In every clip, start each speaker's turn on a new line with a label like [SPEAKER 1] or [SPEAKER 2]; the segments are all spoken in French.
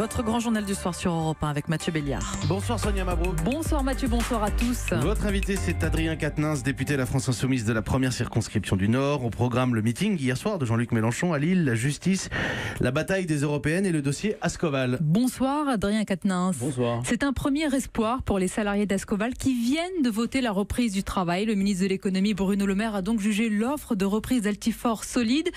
[SPEAKER 1] Votre grand journal du soir sur Europe 1 avec Mathieu Béliard. Bonsoir Sonia Mabrouk. Bonsoir Mathieu, bonsoir à tous.
[SPEAKER 2] Votre invité c'est Adrien Quatennens, député de la France Insoumise de la première circonscription du Nord. Au programme le meeting hier soir de Jean-Luc Mélenchon à Lille, la justice, la bataille des Européennes et le dossier Ascoval.
[SPEAKER 1] Bonsoir Adrien Quatennens. Bonsoir. C'est un premier espoir pour les salariés d'Ascoval qui viennent de voter la reprise du travail. Le ministre de l'économie Bruno Le Maire a donc jugé l'offre de reprise d'Altifort solide.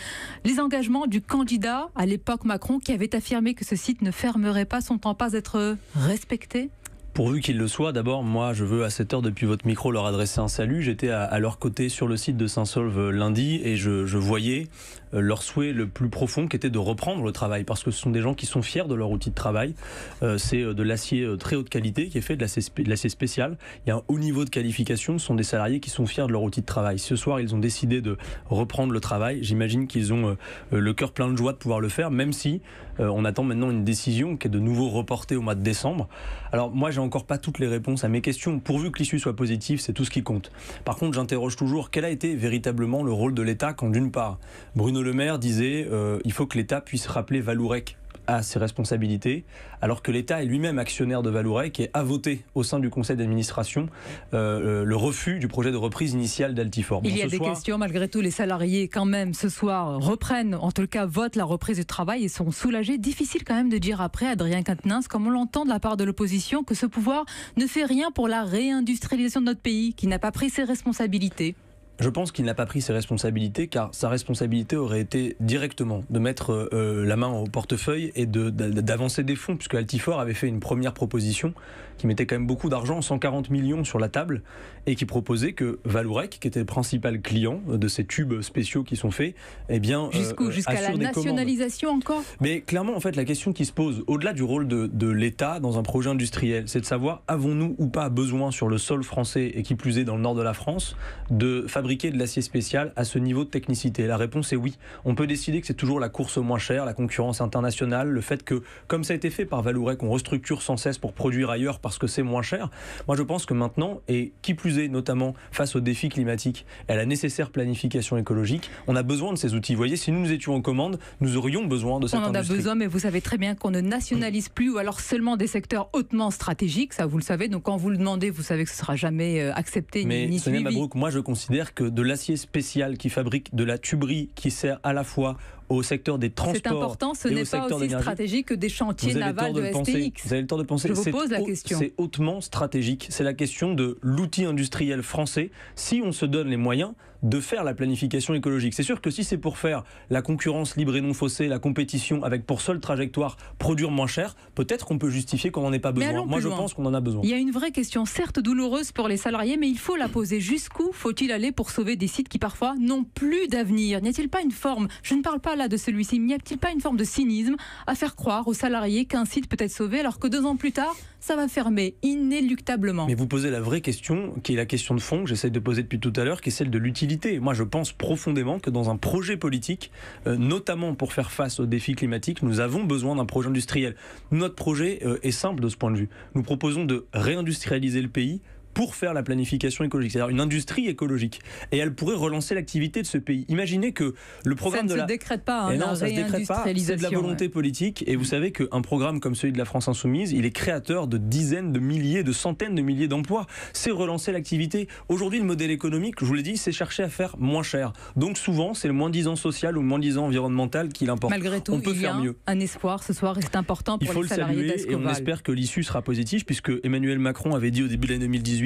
[SPEAKER 1] Les engagements du candidat à l'époque Macron qui avait affirmé que ce site ne fermerait pas, son temps pas être respecté
[SPEAKER 2] Pourvu qu'il le soit. d'abord, moi, je veux à cette heure depuis votre micro leur adresser un salut. J'étais à, leur côté sur le site de Saint-Solve euh, lundi et je voyais euh, leur souhait le plus profond qui était de reprendre le travail parce que ce sont des gens qui sont fiers de leur outil de travail. Euh, c'est euh, de l'acier très haute qualité qui est fait de l'acier spécial. Il y a un haut niveau de qualification. Ce sont des salariés qui sont fiers de leur outil de travail. Ce soir, ils ont décidé de reprendre le travail. J'imagine qu'ils ont le cœur plein de joie de pouvoir le faire, même si on attend maintenant une décision qui est de nouveau reportée au mois de décembre. Alors moi, j'ai encore pas toutes les réponses à mes questions. Pourvu que l'issue soit positive, c'est tout ce qui compte. Par contre, j'interroge toujours quel a été véritablement le rôle de l'État quand d'une part Bruno le Maire disait euh, il faut que l'État puisse rappeler Valourec à ses responsabilités, alors que l'État est lui-même actionnaire de Valourec et a voté au sein du conseil d'administration euh, euh, le refus du projet de reprise initiale d'Altiform. Il y a des questions,
[SPEAKER 1] malgré tout, les salariés quand même ce soir reprennent, en tout cas votent la reprise du travail et sont soulagés. Difficile quand même de dire après, Adrien Quatennens, comme on l'entend de la part de l'opposition, que ce pouvoir ne fait rien pour la réindustrialisation de notre pays, qui n'a pas pris ses responsabilités
[SPEAKER 2] je pense qu'il n'a pas pris ses responsabilités car sa responsabilité aurait été directement de mettre euh, euh, la main au portefeuille et d'avancer des fonds puisque Altifort avait fait une première proposition qui mettait quand même beaucoup d'argent, 140 millions sur la table et qui proposait que Valourec, qui était le principal client de ces tubes spéciaux qui sont faits, eh bien euh, jusqu'à la
[SPEAKER 1] nationalisation encore.
[SPEAKER 2] Mais clairement en fait la question qui se pose au-delà du rôle de, de l'État dans un projet industriel, c'est de savoir avons-nous ou pas besoin sur le sol français et qui plus est dans le nord de la France de fabriquer de l'acier spécial à ce niveau de technicité La réponse est oui. On peut décider que c'est toujours la course au moins cher, la concurrence internationale, le fait que, comme ça a été fait par Valouret, qu'on restructure sans cesse pour produire ailleurs parce que c'est moins cher. Moi, je pense que maintenant, et qui plus est, notamment face aux défis climatiques et à la nécessaire planification écologique, on a besoin de ces outils. Vous voyez, si nous, nous étions en commande, nous aurions besoin de cette on On en a besoin,
[SPEAKER 1] mais vous savez très bien qu'on ne nationalise plus ou alors seulement des secteurs hautement stratégiques, ça vous le savez. Donc quand vous le demandez, vous savez que ce sera jamais euh, accepté mais ni, ni Mabrouk,
[SPEAKER 2] moi je considère de l'acier spécial qui fabrique de la tuberie qui sert à la fois au secteur des transports. C'est important, ce n'est aussi stratégique
[SPEAKER 1] que des chantiers navals de, de penser,
[SPEAKER 2] Vous avez le temps de penser. Je vous pose la question. C'est hautement stratégique. C'est la question de l'outil industriel français. Si on se donne les moyens de faire la planification écologique. C'est sûr que si c'est pour faire la concurrence libre et non faussée, la compétition avec pour seule trajectoire produire moins cher, peut-être qu'on peut justifier qu'on n'en ait pas besoin. Moi, je pense qu'on en a besoin. Il
[SPEAKER 1] y a une vraie question, certes douloureuse pour les salariés, mais il faut la poser. Jusqu'où faut-il aller pour sauver des sites qui parfois n'ont plus d'avenir N'y a-t-il pas une forme Je ne parle pas là de celui-ci, n'y a-t-il pas une forme de cynisme à faire croire aux salariés qu'un site peut être sauvé alors que deux ans plus tard, ça va fermer inéluctablement
[SPEAKER 2] Mais vous posez la vraie question, qui est la question de fond que j'essaie de poser depuis tout à l'heure, qui est celle de l'utilité. Moi, je pense profondément que dans un projet politique, euh, notamment pour faire face aux défis climatiques, nous avons besoin d'un projet industriel. Notre projet euh, est simple de ce point de vue. Nous proposons de réindustrialiser le pays pour faire la planification écologique, c'est-à-dire une industrie écologique. Et elle pourrait relancer l'activité de ce pays. Imaginez que le programme ça ne de se la... décrète
[SPEAKER 1] pas. Hein, eh non, ça se décrète pas. C'est de la volonté
[SPEAKER 2] politique. Et vous savez qu'un programme comme celui de la France Insoumise, il est créateur de dizaines de milliers, de centaines de milliers d'emplois. C'est relancer l'activité. Aujourd'hui, le modèle économique, je vous l'ai dit, c'est chercher à faire moins cher. Donc souvent, c'est le moins disant social ou le moins disant environnemental qui l'importe. Malgré tout, on peut faire y a mieux.
[SPEAKER 1] Un espoir ce soir, et c'est important pour il faut les salariés le saluer, Et on espère
[SPEAKER 2] que l'issue sera positive, puisque Emmanuel Macron avait dit au début de l'année 2018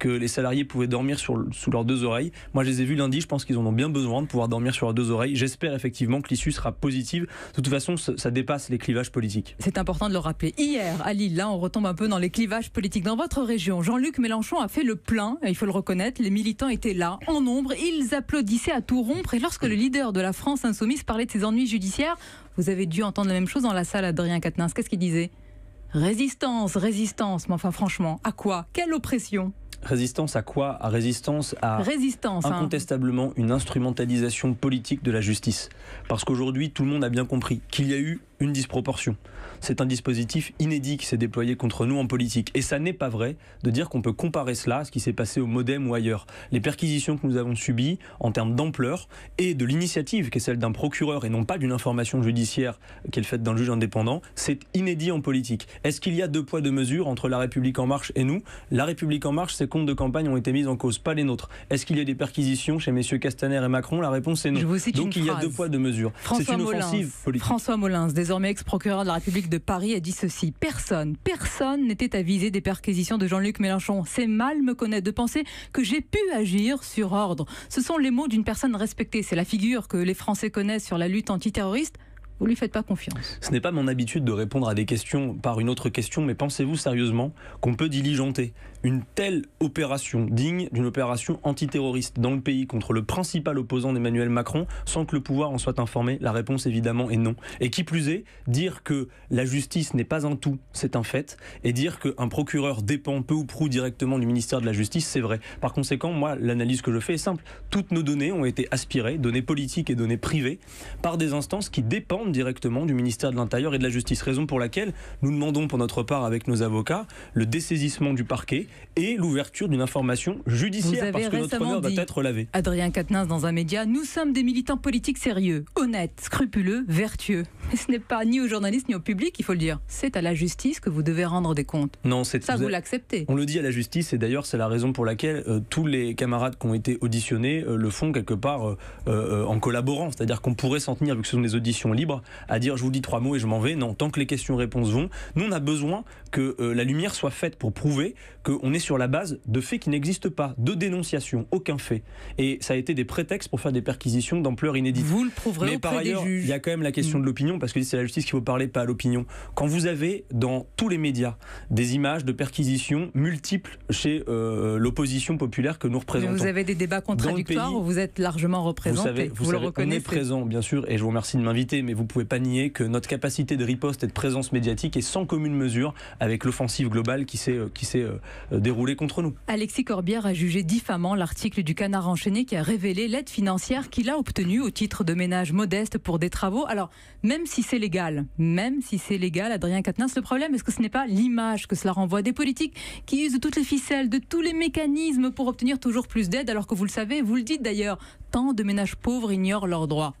[SPEAKER 2] que les salariés pouvaient dormir sous leurs deux oreilles. Moi, je les ai vus lundi, je pense qu'ils en ont bien besoin de pouvoir dormir sur leurs deux oreilles. J'espère effectivement que l'issue sera positive. De toute façon, ça dépasse les clivages politiques.
[SPEAKER 1] C'est important de le rappeler. Hier, à Lille, là, on retombe un peu dans les clivages politiques. Dans votre région, Jean-Luc Mélenchon a fait le plein, il faut le reconnaître. Les militants étaient là, en nombre. Ils applaudissaient à tout rompre. Et lorsque le leader de la France insoumise parlait de ses ennuis judiciaires, vous avez dû entendre la même chose dans la salle, Adrien Quatennens. Qu'est-ce qu'il disait Résistance, résistance, mais enfin franchement, à quoi Quelle oppression
[SPEAKER 2] Résistance à quoi résistance à hein. incontestablement une instrumentalisation politique de la justice. Parce qu'aujourd'hui, tout le monde a bien compris qu'il y a eu une disproportion. C'est un dispositif inédit qui s'est déployé contre nous en politique. Et ça n'est pas vrai de dire qu'on peut comparer cela à ce qui s'est passé au Modem ou ailleurs. Les perquisitions que nous avons subies en termes d'ampleur et de l'initiative qui est celle d'un procureur et non pas d'une information judiciaire qui est faite d'un juge indépendant, c'est inédit en politique. Est-ce qu'il y a deux poids, de mesures entre La République En Marche et nous La République En Marche, ses comptes de campagne ont été mis en cause, pas les nôtres. Est-ce qu'il y a des perquisitions chez messieurs Castaner et Macron La réponse est non. Donc il y a deux poids, deux mesures. C'est
[SPEAKER 1] François Molins, des désormais ex-procureur de la République de Paris, a dit ceci. Personne, personne n'était avisé des perquisitions de Jean-Luc Mélenchon. C'est mal me connaître de penser que j'ai pu agir sur ordre. Ce sont les mots d'une personne respectée. C'est la figure que les Français connaissent sur la lutte antiterroriste vous lui faites pas confiance.
[SPEAKER 2] Ce n'est pas mon habitude de répondre à des questions par une autre question, mais pensez-vous sérieusement qu'on peut diligenter une telle opération digne d'une opération antiterroriste dans le pays contre le principal opposant d'Emmanuel Macron sans que le pouvoir en soit informé La réponse évidemment est non. Et qui plus est, dire que la justice n'est pas un tout, c'est un fait, et dire qu'un procureur dépend peu ou prou directement du ministère de la Justice, c'est vrai. Par conséquent, moi, l'analyse que je fais est simple. Toutes nos données ont été aspirées, données politiques et données privées, par des instances qui dépendent directement du ministère de l'Intérieur et de la Justice. Raison pour laquelle nous demandons pour notre part avec nos avocats le dessaisissement du parquet et l'ouverture d'une information judiciaire parce que notre honneur doit être lavé.
[SPEAKER 1] Adrien Quatennens dans un média Nous sommes des militants politiques sérieux, honnêtes, scrupuleux, vertueux. ce n'est pas ni aux journalistes ni au public, il faut le dire. C'est à la justice que vous devez rendre des comptes.
[SPEAKER 2] Non, c'est ça vous, vous
[SPEAKER 1] l'acceptez. On
[SPEAKER 2] le dit à la justice et d'ailleurs c'est la raison pour laquelle euh, tous les camarades qui ont été auditionnés euh, le font quelque part euh, en collaborant, c'est-à-dire qu'on pourrait s'en tenir vu que ce sont des auditions libres à dire je vous dis trois mots et je m'en vais. Non, tant que les questions-réponses vont, nous on a besoin que euh, la lumière soit faite pour prouver qu'on est sur la base de faits qui n'existent pas, de dénonciations, aucun fait. Et ça a été des prétextes pour faire des perquisitions d'ampleur inédite. Vous le prouverez Mais par ailleurs, il y a quand même la question de l'opinion, parce que c'est la justice qui vous parler, pas à l'opinion. Quand vous avez dans tous les médias des images de perquisitions multiples chez euh, l'opposition populaire que nous représentons. vous
[SPEAKER 1] avez des débats contradictoires vous êtes largement représenté. Vous, le reconnaissez. On est
[SPEAKER 2] présent, bien sûr, et je vous remercie de m'inviter, mais vous pouvez pas nier que notre capacité de riposte et de présence médiatique est sans commune mesure avec l'offensive globale qui s'est euh, euh, déroulée contre nous.
[SPEAKER 1] Alexis Corbière a jugé diffamant l'article du Canard enchaîné qui a révélé l'aide financière qu'il a obtenue au titre de ménage modeste pour des travaux. Alors, même si c'est légal, même si c'est légal, Adrien Quatennens, le problème, est-ce que ce n'est pas l'image que cela renvoie des politiques qui usent toutes les ficelles, de tous les mécanismes pour obtenir toujours plus d'aide, alors que vous le savez, vous le dites d'ailleurs, tant de ménages pauvres ignorent leurs droits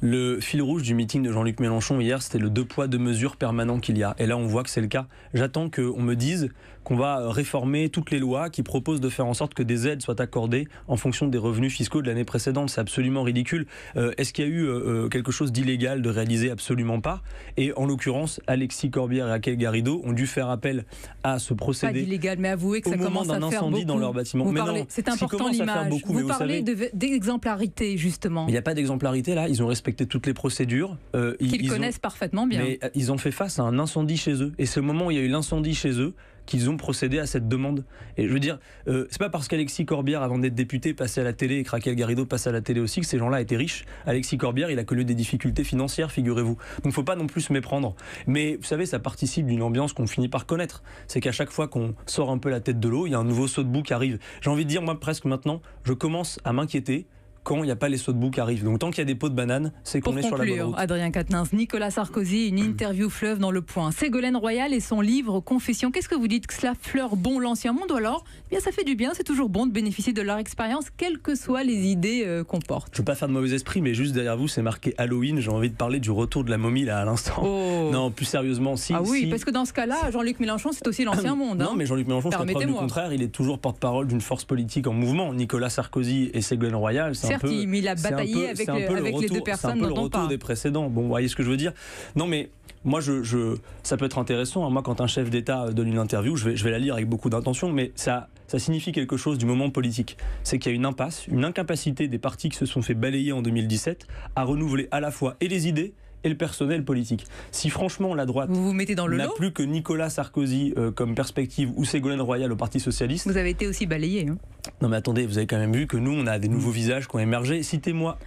[SPEAKER 2] le fil rouge du meeting de Jean-Luc Mélenchon hier, c'était le deux poids, deux mesures permanent qu'il y a. Et là, on voit que c'est le cas. J'attends qu'on me dise qu'on va réformer toutes les lois qui proposent de faire en sorte que des aides soient accordées en fonction des revenus fiscaux de l'année précédente. C'est absolument ridicule. Euh, est-ce qu'il y a eu euh, euh, quelque chose d'illégal de réaliser Absolument pas. Et en l'occurrence, Alexis Corbière et Raquel Garrido ont dû faire appel à ce procédé. Pas
[SPEAKER 1] d'illégal, mais avouez que ça commence à incendie dans leur bâtiment. c'est important l'image. Vous parlez d'exemplarité, justement. Il n'y a
[SPEAKER 2] pas d'exemplarité là. Ils ont respecté toutes les procédures. Ils Qu'ils connaissent
[SPEAKER 1] parfaitement bien. Mais
[SPEAKER 2] ils ont fait face à un incendie chez eux. Et ce moment où il y a eu l'incendie chez eux qu'ils ont procédé à cette demande. Et je veux dire, euh, c'est pas parce qu'Alexis Corbière, avant d'être député, passait à la télé et Craquel Garrido passait à la télé aussi que ces gens-là étaient riches. Alexis Corbière, il a connu des difficultés financières, figurez-vous. Donc faut pas non plus se méprendre. Mais vous savez, ça participe d'une ambiance qu'on finit par connaître. C'est qu'à chaque fois qu'on sort un peu la tête de l'eau, il y a un nouveau saut de boue qui arrive. J'ai envie de dire, moi, presque maintenant, je commence à m'inquiéter quand il n'y a pas les sauts de boue qui arrivent. Donc tant qu'il y a des pots de bananes, c'est qu'on est sur la bonne route.
[SPEAKER 1] Adrien Quatennens, Nicolas Sarkozy, une interview fleuve dans le point. Ségolène Royal et son livre Confession. Qu'est-ce que vous dites que cela fleure bon l'ancien monde ou alors eh bien ça fait du bien, c'est toujours bon de bénéficier de leur expérience, quelles que soient les idées euh, qu'on
[SPEAKER 2] porte. Je veux pas faire de mauvais esprit, mais juste derrière vous, c'est marqué Halloween. J'ai envie de parler du retour de la momie là à l'instant. Oh. Non, plus sérieusement, si. Ah oui, parce
[SPEAKER 1] que dans ce cas-là, Jean-Luc Mélenchon, c'est aussi l'ancien ah monde. Hein. Non, mais Jean-Luc Mélenchon, je du contraire,
[SPEAKER 2] il est toujours porte-parole d'une force politique en mouvement. Nicolas Sarkozy et Ségolène Royal, c'est il a bataillé avec, avec les deux personnes. C'est un peu le retour des précédents. Bon, vous voyez ce que je veux dire Non, mais moi, je, ça peut être intéressant. Hein. Moi, quand un chef d'État euh, donne une interview, je vais, je vais la lire avec beaucoup d'intention, mais ça, ça signifie quelque chose du moment politique. C'est qu'il y a une impasse, une incapacité des partis qui se sont fait balayer en 2017 à renouveler à la fois et les idées le personnel politique. Si franchement la droite vous mettez dans le n'a plus que Nicolas Sarkozy euh, comme perspective ou Ségolène Royal au Parti socialiste. Vous avez été aussi balayé. Hein. Non mais attendez, vous avez quand même vu que nous on a des nouveaux visages qui ont émergé. Citez-moi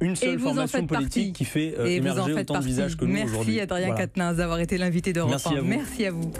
[SPEAKER 2] une seule formation politique qui fait euh, émerger autant de visages que nous aujourd'hui. Merci Adrien
[SPEAKER 1] voilà. d'avoir été l'invité de Merci à Merci à vous.